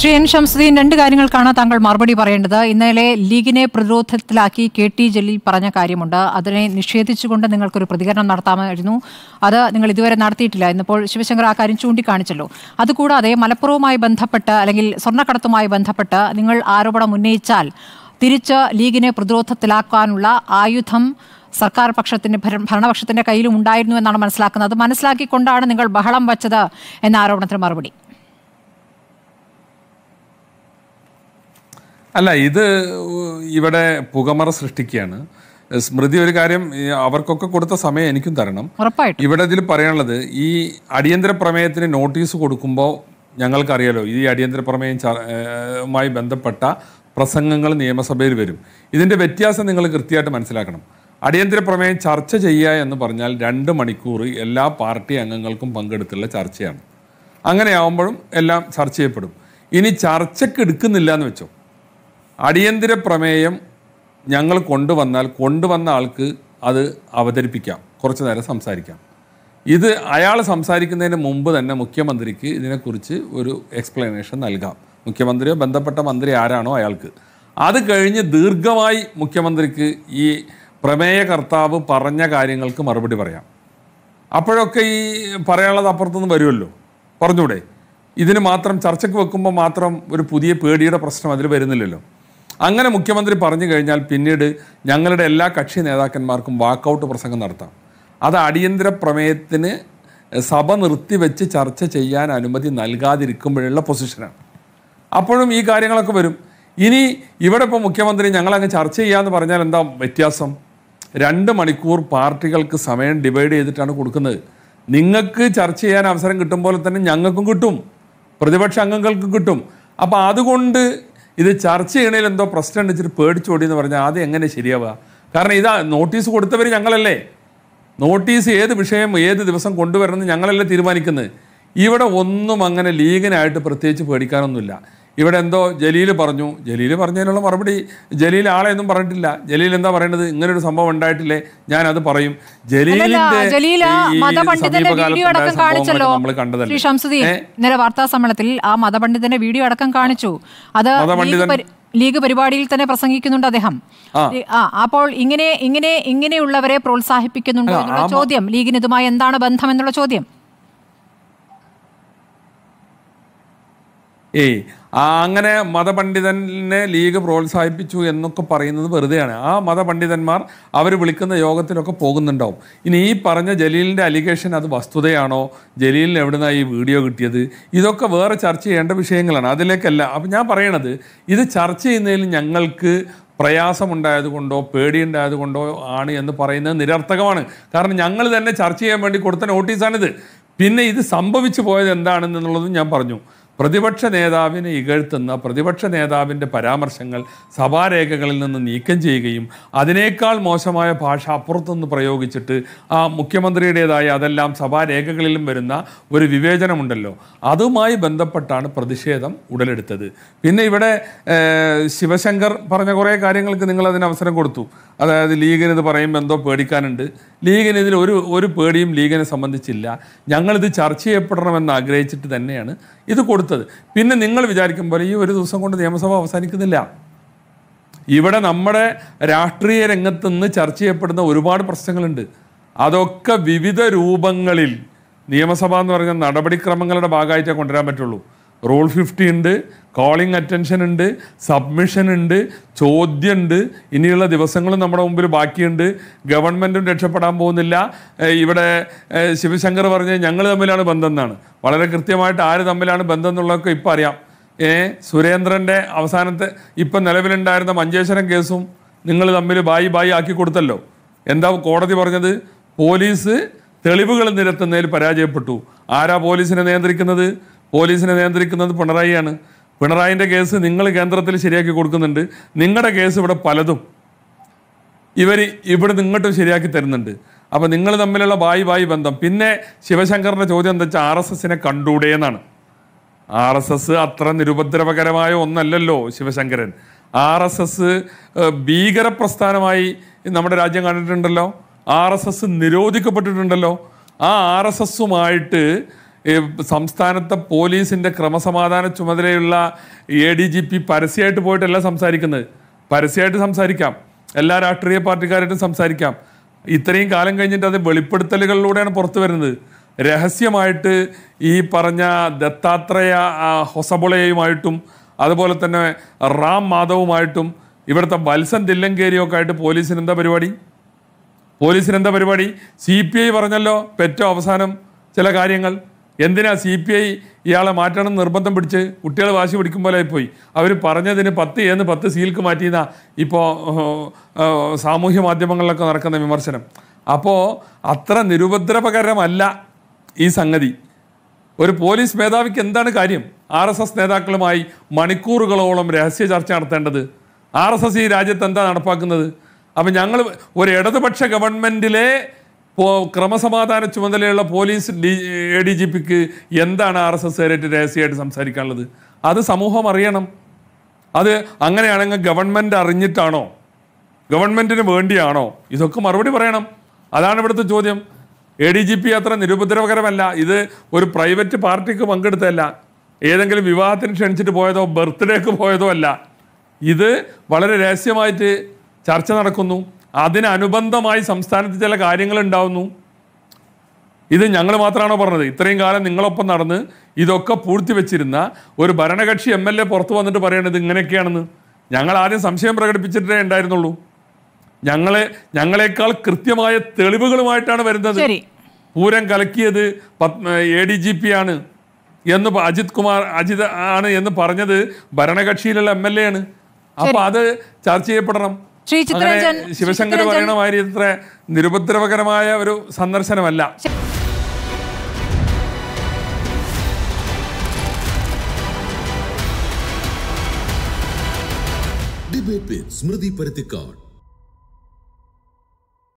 Shri N Shamsuddin രണ്ട് കാര്യങ്ങൾക്കാണ് താങ്കൾ മറുപടി പറയേണ്ടത് ഇന്നലെ ലീഗിനെ പ്രതിരോധത്തിലാക്കി കെ ടി ജലീൽ പറഞ്ഞ കാര്യമുണ്ട് അതിനെ നിഷേധിച്ചുകൊണ്ട് നിങ്ങൾക്കൊരു പ്രതികരണം നടത്താമായിരുന്നു അത് നിങ്ങൾ ഇതുവരെ നടത്തിയിട്ടില്ല ഇന്നിപ്പോൾ ശിവശങ്കർ ആ കാര്യം ചൂണ്ടിക്കാണിച്ചല്ലോ അതുകൂടാതെ മലപ്പുറവുമായി ബന്ധപ്പെട്ട് അല്ലെങ്കിൽ സ്വർണ്ണക്കടത്തുമായി ബന്ധപ്പെട്ട് നിങ്ങൾ ആരോപണം ഉന്നയിച്ചാൽ തിരിച്ച് ലീഗിനെ പ്രതിരോധത്തിലാക്കാനുള്ള ആയുധം സർക്കാർ പക്ഷത്തിൻ്റെ ഭരണപക്ഷത്തിൻ്റെ കയ്യിലും ഉണ്ടായിരുന്നു എന്നാണ് മനസ്സിലാക്കുന്നത് മനസ്സിലാക്കിക്കൊണ്ടാണ് നിങ്ങൾ ബഹളം വച്ചത് എന്ന ആരോപണത്തിന് മറുപടി അല്ല ഇത് ഇവിടെ പുകമറ സൃഷ്ടിക്കുകയാണ് സ്മൃതി ഒരു കാര്യം അവർക്കൊക്കെ കൊടുത്ത സമയം എനിക്കും തരണം ഇവിടെ ഇതിൽ പറയാനുള്ളത് ഈ അടിയന്തര പ്രമേയത്തിന് നോട്ടീസ് കൊടുക്കുമ്പോൾ ഞങ്ങൾക്കറിയാലോ ഈ അടിയന്തര പ്രമേയമായി ബന്ധപ്പെട്ട പ്രസംഗങ്ങൾ നിയമസഭയിൽ വരും ഇതിൻ്റെ വ്യത്യാസം നിങ്ങൾ കൃത്യമായിട്ട് മനസ്സിലാക്കണം അടിയന്തര പ്രമേയം ചർച്ച ചെയ്യുക എന്ന് പറഞ്ഞാൽ രണ്ട് മണിക്കൂർ എല്ലാ പാർട്ടി അംഗങ്ങൾക്കും പങ്കെടുത്തുള്ള ചർച്ചയാണ് അങ്ങനെയാവുമ്പോഴും എല്ലാം ചർച്ച ചെയ്യപ്പെടും ഇനി ചർച്ചയ്ക്ക് എടുക്കുന്നില്ല എന്ന് വെച്ചോ അടിയന്തര പ്രമേയം ഞങ്ങൾ കൊണ്ടുവന്നാൽ കൊണ്ടുവന്ന ആൾക്ക് അത് അവതരിപ്പിക്കാം കുറച്ചു നേരം സംസാരിക്കാം ഇത് അയാൾ സംസാരിക്കുന്നതിന് മുമ്പ് തന്നെ മുഖ്യമന്ത്രിക്ക് ഇതിനെക്കുറിച്ച് ഒരു എക്സ്പ്ലനേഷൻ നൽകാം മുഖ്യമന്ത്രിയോ ബന്ധപ്പെട്ട മന്ത്രി ആരാണോ അയാൾക്ക് അത് കഴിഞ്ഞ് ദീർഘമായി മുഖ്യമന്ത്രിക്ക് ഈ പ്രമേയകർത്താവ് പറഞ്ഞ കാര്യങ്ങൾക്ക് മറുപടി പറയാം അപ്പോഴൊക്കെ ഈ പറയാനുള്ളത് അപ്പുറത്തുനിന്ന് വരുമല്ലോ പറഞ്ഞൂടെ ഇതിന് മാത്രം ചർച്ചയ്ക്ക് വെക്കുമ്പോൾ മാത്രം ഒരു പുതിയ പേടിയുടെ പ്രശ്നം അതിൽ വരുന്നില്ലല്ലോ അങ്ങനെ മുഖ്യമന്ത്രി പറഞ്ഞു കഴിഞ്ഞാൽ പിന്നീട് ഞങ്ങളുടെ എല്ലാ കക്ഷി നേതാക്കന്മാർക്കും വാക്കൗട്ട് പ്രസംഗം നടത്താം അത് അടിയന്തര പ്രമേയത്തിന് സഭ നിർത്തിവെച്ച് ചർച്ച ചെയ്യാൻ അനുമതി നൽകാതിരിക്കുമ്പോഴുള്ള പൊസിഷനാണ് അപ്പോഴും ഈ കാര്യങ്ങളൊക്കെ വരും ഇനി ഇവിടെ ഇപ്പോൾ മുഖ്യമന്ത്രി ഞങ്ങളങ്ങ് ചർച്ച ചെയ്യാമെന്ന് പറഞ്ഞാൽ എന്താ വ്യത്യാസം രണ്ട് മണിക്കൂർ പാർട്ടികൾക്ക് സമയം ഡിവൈഡ് ചെയ്തിട്ടാണ് കൊടുക്കുന്നത് നിങ്ങൾക്ക് ചർച്ച ചെയ്യാൻ അവസരം കിട്ടും പോലെ തന്നെ ഞങ്ങൾക്കും കിട്ടും പ്രതിപക്ഷ അംഗങ്ങൾക്കും കിട്ടും അപ്പോൾ അതുകൊണ്ട് ഇത് ചർച്ച ചെയ്യണേൽ എന്തോ പ്രശ്നം വെച്ചിട്ട് പേടിച്ചോടി എന്ന് പറഞ്ഞാൽ ആദ്യം എങ്ങനെ ശരിയാവുക കാരണം ഇതാ നോട്ടീസ് കൊടുത്തവർ ഞങ്ങളല്ലേ നോട്ടീസ് ഏത് വിഷയം ഏത് ദിവസം കൊണ്ടുവരണമെന്ന് ഞങ്ങളല്ലേ തീരുമാനിക്കുന്നത് ഇവിടെ ഒന്നും അങ്ങനെ ലീഗിനായിട്ട് പ്രത്യേകിച്ച് പേടിക്കാനൊന്നുമില്ല ഇവിടെ എന്തോ ജലീൽ പറഞ്ഞു ജലീൽ പറഞ്ഞതിനുള്ള മറുപടി ജലീൽ ആളെ ഒന്നും പറഞ്ഞിട്ടില്ല ജലീൽ എന്താ പറയേണ്ടത് ഇങ്ങനെ ഒരു സംഭവം ഉണ്ടായിട്ടില്ലേ ഞാൻ അത് പറയും ജലീലിന്റെ വാർത്താ ആ മതപണ്ഡിതന്റെ വീഡിയോ അടക്കം കാണിച്ചു അത് ലീഗ് പരിപാടിയിൽ തന്നെ പ്രസംഗിക്കുന്നുണ്ട് അദ്ദേഹം അപ്പോൾ ഇങ്ങനെ ഇങ്ങനെ ഇങ്ങനെയുള്ളവരെ പ്രോത്സാഹിപ്പിക്കുന്നുണ്ടോ ചോദ്യം ലീഗിന് ഇതുമായി എന്താണ് ബന്ധം എന്നുള്ള ചോദ്യം ഏയ് അങ്ങനെ മതപണ്ഡിതനെ ലീഗ് പ്രോത്സാഹിപ്പിച്ചു എന്നൊക്കെ പറയുന്നത് വെറുതെയാണ് ആ മതപണ്ഡിതന്മാർ അവർ വിളിക്കുന്ന യോഗത്തിലൊക്കെ പോകുന്നുണ്ടാവും ഇനി ഈ പറഞ്ഞ ജലീലിൻ്റെ അലിഗേഷൻ അത് വസ്തുതയാണോ ജലീലിന് എവിടുന്നാണ് ഈ വീഡിയോ കിട്ടിയത് ഇതൊക്കെ വേറെ ചർച്ച ചെയ്യേണ്ട വിഷയങ്ങളാണ് അതിലേക്കല്ല അപ്പം ഞാൻ പറയണത് ഇത് ചർച്ച ചെയ്യുന്നതിൽ ഞങ്ങൾക്ക് പ്രയാസമുണ്ടായതുകൊണ്ടോ പേടിയുണ്ടായതുകൊണ്ടോ ആണ് എന്ന് പറയുന്നത് നിരർത്ഥകമാണ് കാരണം ഞങ്ങൾ തന്നെ ചർച്ച ചെയ്യാൻ വേണ്ടി കൊടുത്ത നോട്ടീസാണിത് പിന്നെ ഇത് സംഭവിച്ചു പോയത് എന്താണെന്നുള്ളതും ഞാൻ പറഞ്ഞു പ്രതിപക്ഷ നേതാവിനെ ഇകഴ്ത്തുന്ന പ്രതിപക്ഷ നേതാവിൻ്റെ പരാമർശങ്ങൾ സഭാരേഖകളിൽ നിന്ന് നീക്കം ചെയ്യുകയും അതിനേക്കാൾ മോശമായ ഭാഷ അപ്പുറത്തുനിന്ന് പ്രയോഗിച്ചിട്ട് ആ മുഖ്യമന്ത്രിയുടേതായ അതെല്ലാം സഭാരേഖകളിലും വരുന്ന ഒരു വിവേചനമുണ്ടല്ലോ അതുമായി ബന്ധപ്പെട്ടാണ് പ്രതിഷേധം ഉടലെടുത്തത് പിന്നെ ഇവിടെ ശിവശങ്കർ പറഞ്ഞ കുറേ കാര്യങ്ങൾക്ക് നിങ്ങൾ അതിന് അവസരം കൊടുത്തു അതായത് ലീഗിന് ഇത് പറയുമ്പോൾ എന്തോ പേടിക്കാനുണ്ട് ലീഗിന് ഇതിൽ ഒരു ഒരു പേടിയും ലീഗിനെ സംബന്ധിച്ചില്ല ഞങ്ങളിത് ചർച്ച ചെയ്യപ്പെടണമെന്ന് ആഗ്രഹിച്ചിട്ട് തന്നെയാണ് ഇത് കൊടുത്തത് പിന്നെ നിങ്ങൾ വിചാരിക്കും പോലെ ഈ ഒരു ദിവസം കൊണ്ട് നിയമസഭ അവസാനിക്കുന്നില്ല ഇവിടെ നമ്മുടെ രാഷ്ട്രീയ രംഗത്ത് നിന്ന് ചർച്ച ചെയ്യപ്പെടുന്ന ഒരുപാട് പ്രശ്നങ്ങളുണ്ട് അതൊക്കെ വിവിധ രൂപങ്ങളിൽ നിയമസഭ എന്ന് പറഞ്ഞ നടപടിക്രമങ്ങളുടെ ഭാഗമായിട്ടേ കൊണ്ടുവരാൻ പറ്റുള്ളൂ റൂൾ ഫിഫ്റ്റി ഉണ്ട് കോളിംഗ് അറ്റൻഷൻ ഉണ്ട് സബ്മിഷൻ ഉണ്ട് ഉണ്ട് ഇനിയുള്ള ദിവസങ്ങൾ നമ്മുടെ മുമ്പിൽ ബാക്കിയുണ്ട് ഗവൺമെൻറ്റും രക്ഷപ്പെടാൻ പോകുന്നില്ല ഇവിടെ ശിവശങ്കർ പറഞ്ഞ് ഞങ്ങൾ തമ്മിലാണ് ബന്ധം എന്നാണ് വളരെ കൃത്യമായിട്ട് ആര് തമ്മിലാണ് ബന്ധം എന്നുള്ളതൊക്കെ ഇപ്പം അറിയാം ഏ സുരേന്ദ്രൻ്റെ അവസാനത്തെ ഇപ്പം നിലവിലുണ്ടായിരുന്ന മഞ്ചേശ്വരം കേസും നിങ്ങൾ തമ്മിൽ ബായി ബായി ആക്കി കൊടുത്തല്ലോ എന്താ കോടതി പറഞ്ഞത് പോലീസ് തെളിവുകൾ നിരത്തുന്നതിൽ പരാജയപ്പെട്ടു ആരാ പോലീസിനെ നിയന്ത്രിക്കുന്നത് പോലീസിനെ നിയന്ത്രിക്കുന്നത് പിണറായിയാണ് പിണറായിൻ്റെ കേസ് നിങ്ങൾ കേന്ദ്രത്തിൽ ശരിയാക്കി കൊടുക്കുന്നുണ്ട് നിങ്ങളുടെ കേസ് ഇവിടെ പലതും ഇവർ ഇവിടെ നിങ്ങോട്ട് ശരിയാക്കി തരുന്നുണ്ട് അപ്പോൾ നിങ്ങൾ തമ്മിലുള്ള ബായി ബായി ബന്ധം പിന്നെ ശിവശങ്കറിൻ്റെ ചോദ്യം എന്താ വെച്ചാൽ ആർ എസ് എസിനെ കണ്ടൂടെയെന്നാണ് എന്നാണ് ആർ എസ് എസ് അത്ര നിരുപദ്രവകരമായ ഒന്നല്ലല്ലോ ശിവശങ്കരൻ ആർ എസ് എസ് ഭീകരപ്രസ്ഥാനമായി നമ്മുടെ രാജ്യം കണ്ടിട്ടുണ്ടല്ലോ ആർ എസ് എസ് നിരോധിക്കപ്പെട്ടിട്ടുണ്ടല്ലോ ആ ആർ എസ് എസുമായിട്ട് ഈ സംസ്ഥാനത്തെ പോലീസിൻ്റെ ക്രമസമാധാന ചുമതലയുള്ള എ ഡി ജി പി പരസ്യമായിട്ട് പോയിട്ടല്ല സംസാരിക്കുന്നത് പരസ്യമായിട്ട് സംസാരിക്കാം എല്ലാ രാഷ്ട്രീയ പാർട്ടിക്കാരായിട്ടും സംസാരിക്കാം ഇത്രയും കാലം കഴിഞ്ഞിട്ട് അത് വെളിപ്പെടുത്തലുകളിലൂടെയാണ് പുറത്തു വരുന്നത് രഹസ്യമായിട്ട് ഈ പറഞ്ഞ ദത്താത്രേയ ഹൊസബുളയുമായിട്ടും അതുപോലെ തന്നെ റാം മാധവുമായിട്ടും ഇവിടുത്തെ വത്സൻ ദില്ലങ്കേരിയൊക്കെ ആയിട്ട് പോലീസിന് എന്താ പരിപാടി പോലീസിന് എന്താ പരിപാടി സി പി ഐ പറഞ്ഞല്ലോ പെറ്റോ അവസാനം ചില കാര്യങ്ങൾ എന്തിനാ സി പി ഐ ഇയാളെ മാറ്റണം നിർബന്ധം പിടിച്ച് കുട്ടികൾ വാശി പിടിക്കും പോലെ പോയി അവർ പറഞ്ഞതിന് പത്ത് എന്ന് പത്ത് സീൽക്ക് മാറ്റിയെന്ന ഇപ്പോൾ സാമൂഹ്യ മാധ്യമങ്ങളിലൊക്കെ നടക്കുന്ന വിമർശനം അപ്പോൾ അത്ര നിരുപദ്രവകരമല്ല ഈ സംഗതി ഒരു പോലീസ് മേധാവിക്ക് എന്താണ് കാര്യം ആർ എസ് എസ് നേതാക്കളുമായി മണിക്കൂറുകളോളം രഹസ്യ ചർച്ച നടത്തേണ്ടത് ആർ എസ് എസ് ഈ രാജ്യത്ത് എന്താ നടപ്പാക്കുന്നത് അപ്പം ഞങ്ങൾ ഒരു ഇടതുപക്ഷ ഗവൺമെൻറ്റിലെ ക്രമസമാധാന ചുമതലയുള്ള police D A D G പിക്ക് എന്താണ് ആർ എസ് എസ് ആയിട്ട് രഹസ്യമായിട്ട് സംസാരിക്കാനുള്ളത് അത് സമൂഹം അറിയണം അത് അങ്ങനെയാണെങ്കിൽ ഗവൺമെൻറ് അറിഞ്ഞിട്ടാണോ ഗവൺമെൻറ്റിന് വേണ്ടിയാണോ ഇതൊക്കെ മറുപടി പറയണം അതാണ് ഇവിടുത്തെ ചോദ്യം എ ഡി ജി പി അത്ര നിരുപദ്രവകരമല്ല ഇത് ഒരു പ്രൈവറ്റ് പാർട്ടിക്ക് പങ്കെടുത്തതല്ല ഏതെങ്കിലും വിവാഹത്തിന് ക്ഷണിച്ചിട്ട് പോയതോ ബർത്ത്ഡേക്ക് പോയതോ അല്ല ഇത് വളരെ രഹസ്യമായിട്ട് ചർച്ച നടക്കുന്നു അതിനനുബന്ധമായി സംസ്ഥാനത്ത് ചില കാര്യങ്ങൾ ഉണ്ടാവുന്നു ഇത് ഞങ്ങൾ മാത്രമാണോ പറഞ്ഞത് ഇത്രയും കാലം നിങ്ങളൊപ്പം നടന്ന് ഇതൊക്കെ പൂഴ്ത്തി വെച്ചിരുന്ന ഒരു ഭരണകക്ഷി എം എൽ എ പുറത്തു വന്നിട്ട് പറയണത് ഇങ്ങനെയൊക്കെയാണെന്ന് ഞങ്ങൾ ആദ്യം സംശയം പ്രകടിപ്പിച്ചിട്ടേ ഉണ്ടായിരുന്നുള്ളൂ ഞങ്ങളെ ഞങ്ങളെക്കാൾ കൃത്യമായ തെളിവുകളുമായിട്ടാണ് വരുന്നത് പൂരം കലക്കിയത് എ ഡി ജി പി ആണ് എന്ന് അജിത് കുമാർ അജിത് ആണ് എന്ന് പറഞ്ഞത് ഭരണകക്ഷിയിലുള്ള എം എൽ എ ആണ് അപ്പൊ അത് ചർച്ച ചെയ്യപ്പെടണം ശ്രീ ചിത്രരഞ്ജൻ ശിവശങ്കർ പറയണ മാതിരി ഇത്ര നിരുപദ്രവകരമായ ഒരു സന്ദർശനമല്ല സ്മൃതി പരുത്തിക്കാട്